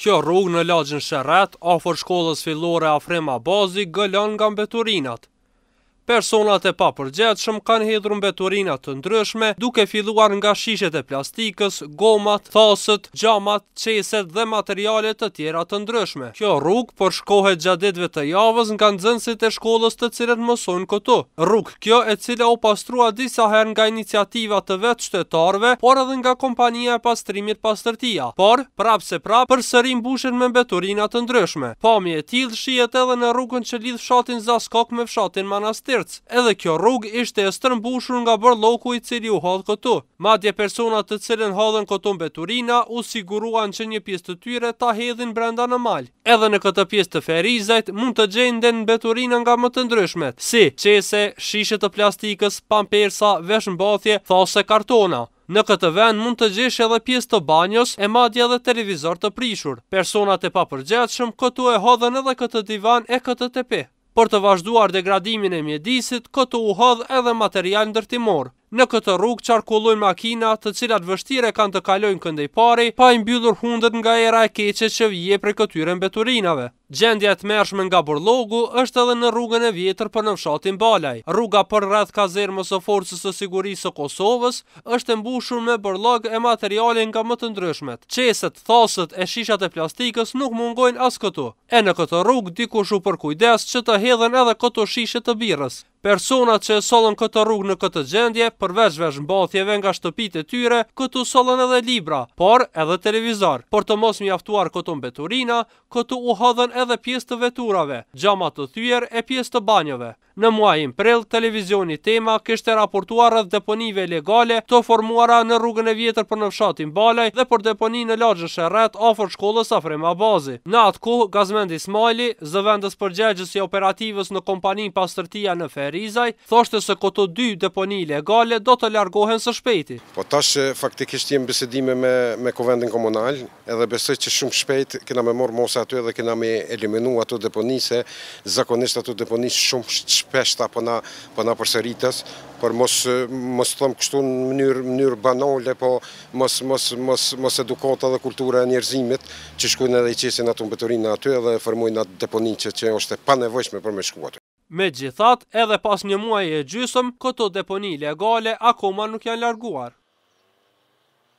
Kjo rrug në lagjën Sheret, afor shkollës fillore Afrema Bazi, gëllon nga mbeturinat. Personat e shumë kanë hedhur mbeturina të ndryshme, duke filluar nga shishet e plastikës, gomat, thasët, xhamat, çeset dhe materiale të tjera të ndryshme. Kjo rrugë përshkohet shkohet ditëve të javës nga nëzënsit e shkollës të cilët mësojnë këtu. Rrugë kjo e cila u pastrua disa herë nga iniciativa të vetë shtetarëve, por edhe nga kompania e pastrimit Pastërtia. Por prapë se prapë përsëri mbushen me mbeturina të ndryshme. Pamje e tillë shihet edhe në rrugën që lidh fshatin Zaskok me fshatin Manastir edhe kjo rrugë ishte e strëmbushur nga bërë loku i cili u hodhë këtu. Madje personat të cilin hodhën këtu në Beturina u siguruan që një pjesë të tyre ta hedhin brenda në malj. Edhe në këtë pjesë të ferizajt mund të gjendin në Beturina nga më të ndryshmet, si qese, shishet të plastikës, pampersa, veshmbathje, thase kartona. Në këtë vend mund të gjesh edhe pjesë të banjos e madje edhe televizor të prishur. Personat e papërgjatshëm këtu e hodhën edhe këtë divan e këtë tepe. Por të vazhduar degradimin e mjedisit, këtu u hodh edhe material ndërtimor, Në këtë rrugë qarkullojnë makina të cilat vështire kanë të kalojnë këndej pari, pa i mbyllur hundët nga era e keqe që vje për këtyre mbeturinave. Gjendja të mershme nga burlogu është edhe në rrugën e vjetër për në Balaj. Rruga për rrath kazermës o forcës të sigurisë o Kosovës është mbushur me burlog e materialin nga më të ndryshmet. Qeset, thasët e shishat e plastikës nuk mungojnë as këtu. E në këtë rrugë dikushu për kujdes që të hedhen edhe këtu shishet të birës. Personat që solën këtë rrugë në këtë gjendje, përveç veç mbathjeve nga shtëpit e tyre, këtu solën edhe libra, por edhe televizor. Por të mos mjaftuar këtu mbeturina, këtu u hodhen edhe pjesë të veturave, gjamat të thyer e pjesë të banjove. Në muajin prill, televizioni tema kështë e raportuar rrëdhë deponive legale të formuara në rrugën e vjetër për në fshatin balaj dhe për deponi në lagjë shërret ofër shkollës Afrema Bazi. Në atë kohë, Gazmendi Smajli, zëvendës përgjegjës i operativës në kompanin pastërtia në Rizaj, thoshte se këto dy deponi legale do të largohen së shpejti. Po tash faktikisht jemi besedime me, me kovendin komunal, edhe besoj që shumë shpejt kena me morë mosë aty dhe kena me eliminu ato deponi, se zakonisht ato deponi shumë shpeshta po na, po na përseritas, për mos, mos thëmë kështu në mënyrë mënyr banale, po mos, mos, mos, mos edukata dhe kultura e njerëzimit, që shkujnë edhe i qesin ato mbetorinë aty dhe formujnë atë deponin që, është e panevojshme për me shkuatë. Me gjithat, edhe pas një muaj e gjysëm, këto deponi legale akoma nuk janë larguar.